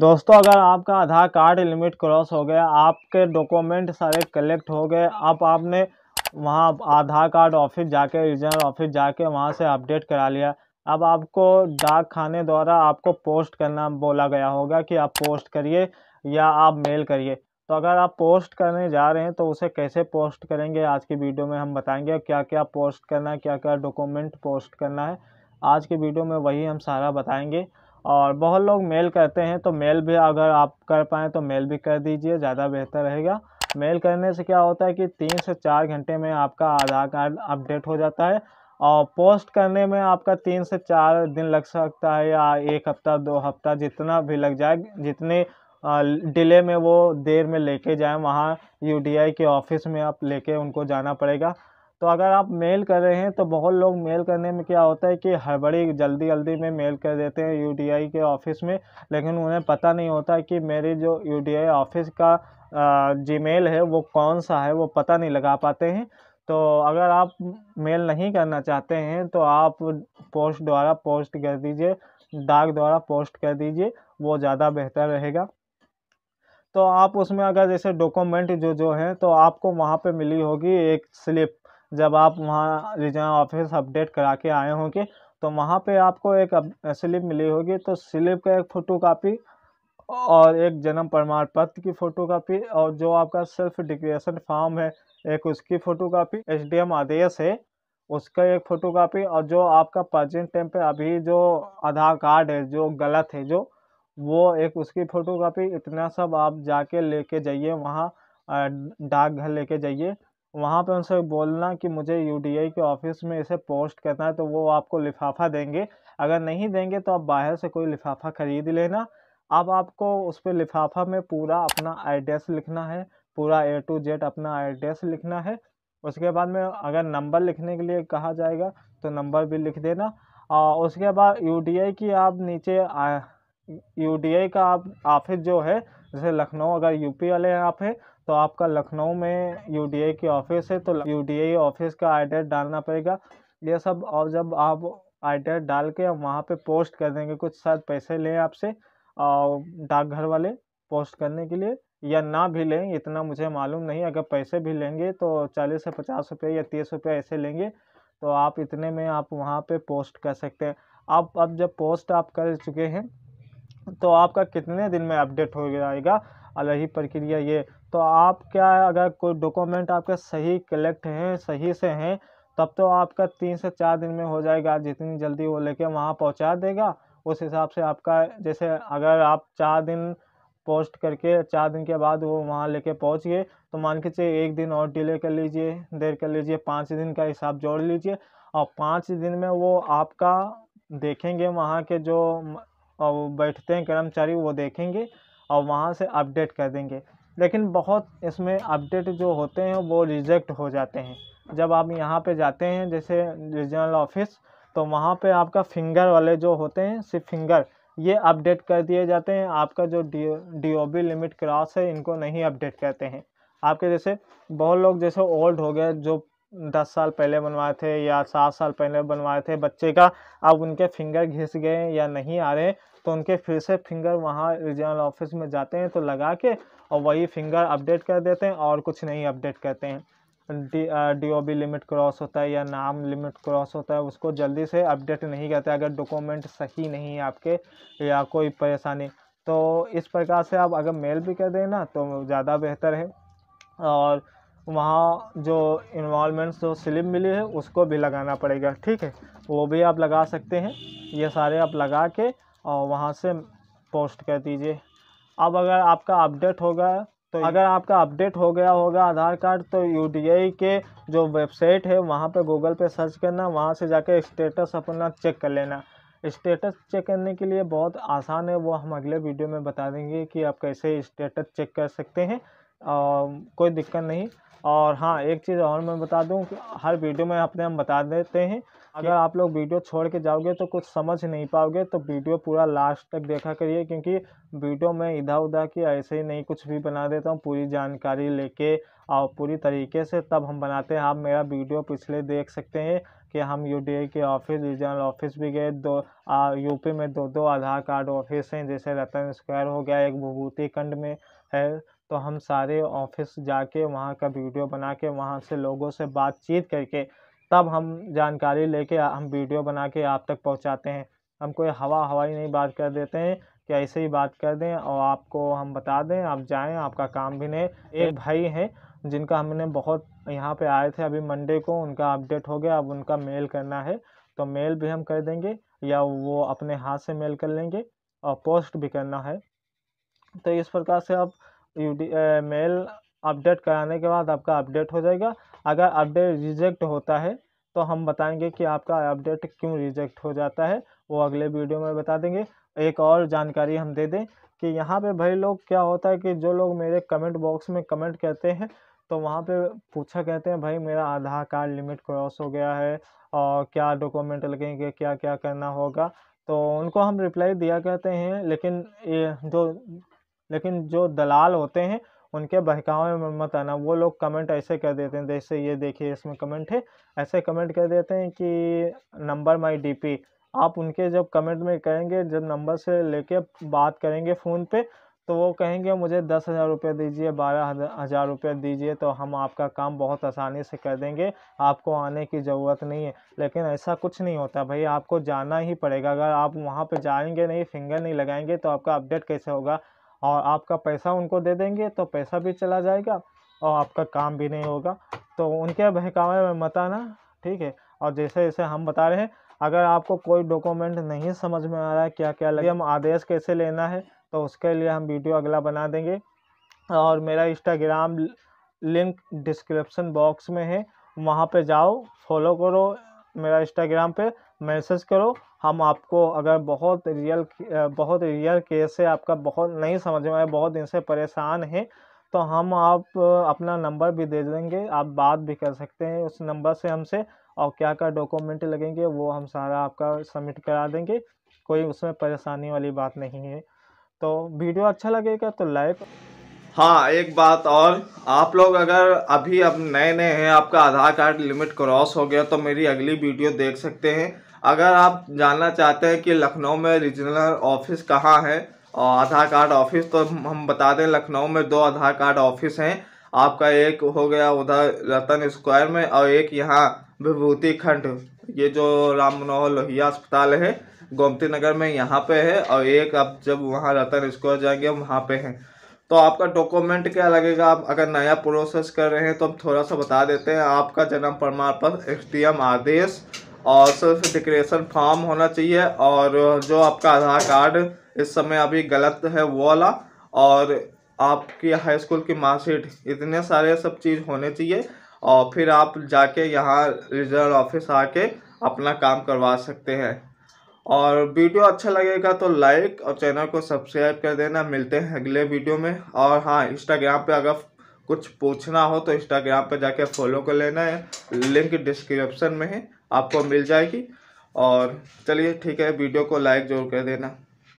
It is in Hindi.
दोस्तों अगर आपका आधार कार्ड लिमिट क्रॉस हो गया आपके डॉक्यूमेंट सारे कलेक्ट हो गए अब आपने वहाँ आधार कार्ड ऑफिस जाके रीजनल ऑफिस जाके वहाँ से अपडेट करा लिया अब आपको डाक खाने द्वारा आपको पोस्ट करना बोला गया होगा कि आप पोस्ट करिए या आप मेल करिए तो अगर आप पोस्ट करने जा रहे हैं तो उसे कैसे पोस्ट करेंगे आज की वीडियो में हम बताएंगे क्या क्या पोस्ट करना है क्या क्या डॉक्यूमेंट पोस्ट करना है आज की वीडियो में वही हम सारा बताएंगे और बहुत लोग मेल करते हैं तो मेल भी अगर आप कर पाएँ तो मेल भी कर दीजिए ज़्यादा बेहतर रहेगा मेल करने से क्या होता है कि तीन से चार घंटे में आपका आधार कार्ड अपडेट हो जाता है और पोस्ट करने में आपका तीन से चार दिन लग सकता है या एक हफ्ता दो हफ्ता जितना भी लग जाए जितने डिले में वो देर में लेके जाए वहाँ यूडीआई के ऑफिस में आप लेके उनको जाना पड़ेगा तो अगर आप मेल कर रहे हैं तो बहुत लोग मेल करने में क्या होता है कि हर बड़ी जल्दी जल्दी में मेल कर देते हैं यूटीआई के ऑफ़िस में लेकिन उन्हें पता नहीं होता कि मेरे जो यूटीआई ऑफ़िस का जीमेल है वो कौन सा है वो पता नहीं लगा पाते हैं तो अगर आप मेल नहीं करना चाहते हैं तो आप पोस्ट द्वारा पोस्ट कर दीजिए डाक द्वारा पोस्ट कर दीजिए वो ज़्यादा बेहतर रहेगा तो आप उसमें अगर जैसे डॉक्यूमेंट जो जो हैं तो आपको वहाँ पे मिली होगी एक स्लिप जब आप वहाँ रीजनल ऑफिस अपडेट करा के आए होंगे तो वहाँ पे आपको एक स्लिप मिली होगी तो स्लिप का एक फ़ोटो कापी और एक जन्म प्रमाण पत्र की फ़ोटो कापी और जो आपका सेल्फ डिक्लेरेशन फॉर्म है एक उसकी photo copy H D M आदेश है उसका एक फ़ोटो कापी और जो आपका प्रजेंट टाइम पे अभी जो आधार कार्ड है जो गलत है जो वो एक उसकी फ़ोटो कापी इतना सब आप जाके लेके जाइए वहाँ डाकघर लेके जाइए वहाँ पे उनसे बोलना कि मुझे यूडीआई के ऑफिस में इसे पोस्ट करना है तो वो आपको लिफाफा देंगे अगर नहीं देंगे तो आप बाहर से कोई लिफाफा ख़रीद लेना अब आपको उस पर लिफाफा में पूरा अपना एड्रेस लिखना है पूरा ए टू जेड अपना एड्रेस लिखना है उसके बाद में अगर नंबर लिखने के लिए कहा जाएगा तो नंबर भी लिख देना और उसके बाद यू की आप नीचे आई का आप ऑफिस जो है जैसे लखनऊ अगर यूपी वाले हैं आप हैं तो आपका लखनऊ में आई की ऑफिस है तो आई ऑफिस का एड्रेस डालना पड़ेगा ये सब और जब आप एड्रेस डाल के अब वहाँ पे पोस्ट कर देंगे कुछ शायद पैसे लें आपसे और डाकघर वाले पोस्ट करने के लिए या ना भी लें इतना मुझे मालूम नहीं अगर पैसे भी लेंगे तो चालीस से पचास रुपये या तीस रुपये ऐसे लेंगे तो आप इतने में आप वहाँ पे पोस्ट कर सकते हैं आप अब जब पोस्ट आप कर चुके हैं तो आपका कितने दिन में अपडेट हो जाएगा अलग ही प्रक्रिया ये तो आप क्या अगर कोई डॉक्यूमेंट आपके सही कलेक्ट हैं सही से हैं तब तो आपका तीन से चार दिन में हो जाएगा जितनी जल्दी वो लेके वहाँ पहुँचा देगा उस हिसाब से आपका जैसे अगर आप चार दिन पोस्ट करके चार दिन के बाद वो वहाँ लेके पहुँच गए तो मान के चलिए एक दिन और डिले कर लीजिए देर कर लीजिए पाँच दिन का हिसाब जोड़ लीजिए और पाँच दिन में वो आपका देखेंगे वहाँ के जो और वो बैठते हैं कर्मचारी वो देखेंगे और वहाँ से अपडेट कर देंगे लेकिन बहुत इसमें अपडेट जो होते हैं वो रिजेक्ट हो जाते हैं जब आप यहाँ पे जाते हैं जैसे रीजनल ऑफिस तो वहाँ पे आपका फिंगर वाले जो होते हैं सिर्फ फिंगर ये अपडेट कर दिए जाते हैं आपका जो D D O B limit cross है इनको नहीं अपडेट करते हैं आपके जैसे बहुत लोग जैसे ओल्ड हो गए जो दस साल पहले बनवाए थे या सात साल पहले बनवाए थे बच्चे का अब उनके फिंगर घिस गए या नहीं आ रहे तो उनके फिर से फिंगर वहाँ रीजनल ऑफिस में जाते हैं तो लगा के और वही फिंगर अपडेट कर देते हैं और कुछ नहीं अपडेट करते हैं D D O B limit cross होता है या नाम लिमिट क्रॉस होता है उसको जल्दी से अपडेट नहीं करते अगर डॉक्यूमेंट सही नहीं है आपके या कोई परेशानी तो इस प्रकार से आप अगर मेल भी कर दें ना तो ज़्यादा बेहतर है और वहाँ जो इन्वॉलमेंट्स जो स्लिप मिली है उसको भी लगाना पड़ेगा ठीक है वो भी आप लगा सकते हैं ये सारे आप लगा के और वहाँ से पोस्ट कर दीजिए अब अगर आपका अपडेट होगा तो, तो अगर आपका अपडेट हो गया होगा आधार कार्ड तो यू के जो वेबसाइट है वहाँ पे गूगल पे सर्च करना वहाँ से जाके स्टेटस अपना चेक कर लेना स्टेटस चेक करने के लिए बहुत आसान है वो हम अगले वीडियो में बता देंगे कि आप कैसे स्टेटस चेक कर सकते हैं कोई दिक्कत नहीं और हाँ एक चीज़ और मैं बता दूँ कि हर वीडियो में अपने हम बता देते हैं अगर आप लोग वीडियो छोड़ के जाओगे तो कुछ समझ नहीं पाओगे तो वीडियो पूरा लास्ट तक देखा करिए क्योंकि वीडियो में इधर उधर की ऐसे ही नहीं कुछ भी बना देता हूँ पूरी जानकारी लेके और पूरी तरीके से तब हम बनाते हैं आप मेरा वीडियो पिछले देख सकते हैं कि हम यू के ऑफिस रीजनल ऑफिस भी गए दो यूपी में दो दो आधार कार्ड ऑफिस हैं जैसे रतन स्क्वायर हो गया एक भूभूति में है तो हम सारे ऑफिस जाके वहाँ का वीडियो बना के वहाँ से लोगों से बातचीत करके तब हम जानकारी लेके हम वीडियो बना के आप तक पहुँचाते हैं हम कोई हवा हवाई नहीं बात कर देते हैं कि ऐसे ही बात कर दें और आपको हम बता दें आप जाएं आपका काम भी नहीं एक भाई हैं जिनका हमने बहुत यहाँ पे आए थे अभी मंडे को उनका अपडेट हो गया अब उनका मेल करना है तो मेल भी हम कर देंगे या वो अपने हाथ से मेल कर लेंगे और पोस्ट भी करना है तो इस प्रकार से आप मेल अपडेट कराने के बाद आपका अपडेट हो जाएगा अगर अपडेट रिजेक्ट होता है तो हम बताएंगे कि आपका अपडेट क्यों रिजेक्ट हो जाता है वो अगले वीडियो में बता देंगे एक और जानकारी हम दे दें कि यहाँ पे भाई लोग क्या होता है कि जो लोग मेरे कमेंट बॉक्स में कमेंट करते हैं तो वहाँ पे पूछा कहते हैं भाई मेरा आधार कार्ड लिमिट क्रॉस हो गया है और क्या डॉक्यूमेंट लगेंगे क्या क्या करना होगा तो उनको हम रिप्लाई दिया कहते हैं लेकिन ये जो लेकिन जो दलाल होते हैं उनके बहकावे में मत आना वो लोग कमेंट ऐसे कर देते हैं जैसे ये देखिए इसमें कमेंट है ऐसे कमेंट कर देते हैं कि नंबर माई डी आप उनके जब कमेंट में करेंगे जब नंबर से लेके बात करेंगे फ़ोन पे तो वो कहेंगे मुझे दस हज़ार रुपये दीजिए बारह हज़ार रुपये दीजिए तो हम आपका काम बहुत आसानी से कर देंगे आपको आने की ज़रूरत नहीं है लेकिन ऐसा कुछ नहीं होता भाई आपको जाना ही पड़ेगा अगर आप वहाँ पर जाएंगे नहीं फिंगर नहीं लगाएंगे तो आपका अपडेट कैसे होगा और आपका पैसा उनको दे देंगे तो पैसा भी चला जाएगा और आपका काम भी नहीं होगा तो उनके बहकावे में मत आना ठीक है और जैसे जैसे हम बता रहे हैं अगर आपको कोई डॉक्यूमेंट नहीं समझ में आ रहा है क्या क्या लगे हम आदेश कैसे लेना है तो उसके लिए हम वीडियो अगला बना देंगे और मेरा इंस्टाग्राम लिंक डिस्क्रिप्शन बॉक्स में है वहाँ पे जाओ फॉलो करो मेरा इंस्टाग्राम पे मैसेज करो हम आपको अगर बहुत रियल बहुत रियल केस है आपका बहुत नहीं समझ में आए बहुत दिन से परेशान है तो हम आप अपना नंबर भी दे देंगे आप बात भी कर सकते हैं उस नंबर से हमसे और क्या क्या डॉक्यूमेंट लगेंगे वो हम सारा आपका सबमिट करा देंगे कोई उसमें परेशानी वाली बात नहीं है तो वीडियो अच्छा लगेगा तो लाइक हाँ एक बात और आप लोग अगर अभी अब नए नए हैं आपका आधार कार्ड लिमिट क्रॉस हो गया तो मेरी अगली वीडियो देख सकते हैं अगर आप जानना चाहते हैं कि लखनऊ में रीजनल ऑफिस कहाँ है और आधार कार्ड ऑफिस तो हम बता दें लखनऊ में दो आधार कार्ड ऑफिस हैं आपका एक हो गया उधर रतन स्क्वायर में और एक यहाँ विभूति खंड ये जो राम मनोहर लोहिया अस्पताल है गोमती नगर में यहाँ पे है और एक आप जब वहाँ रतन स्क्वायर जाएंगे वहाँ पे हैं तो आपका डॉक्यूमेंट क्या लगेगा आप अगर नया प्रोसेस कर रहे हैं तो हम थोड़ा सा बता देते हैं आपका जन्म प्रमाण पत्र एस आदेश और सिर्फ डिक्रेशन फॉर्म होना चाहिए और जो आपका आधार कार्ड इस समय अभी गलत है वो वाला और आपकी हाई स्कूल की मार्कशीट इतने सारे सब चीज़ होने चाहिए और फिर आप जाके यहाँ रिजल्ट ऑफिस आके अपना काम करवा सकते हैं और वीडियो अच्छा लगेगा तो लाइक और चैनल को सब्सक्राइब कर देना मिलते हैं अगले वीडियो में और हाँ इंस्टाग्राम पे अगर कुछ पूछना हो तो इंस्टाग्राम पे जाके फॉलो कर लेना है लिंक डिस्क्रिप्शन में है आपको मिल जाएगी और चलिए ठीक है वीडियो को लाइक जरूर कर देना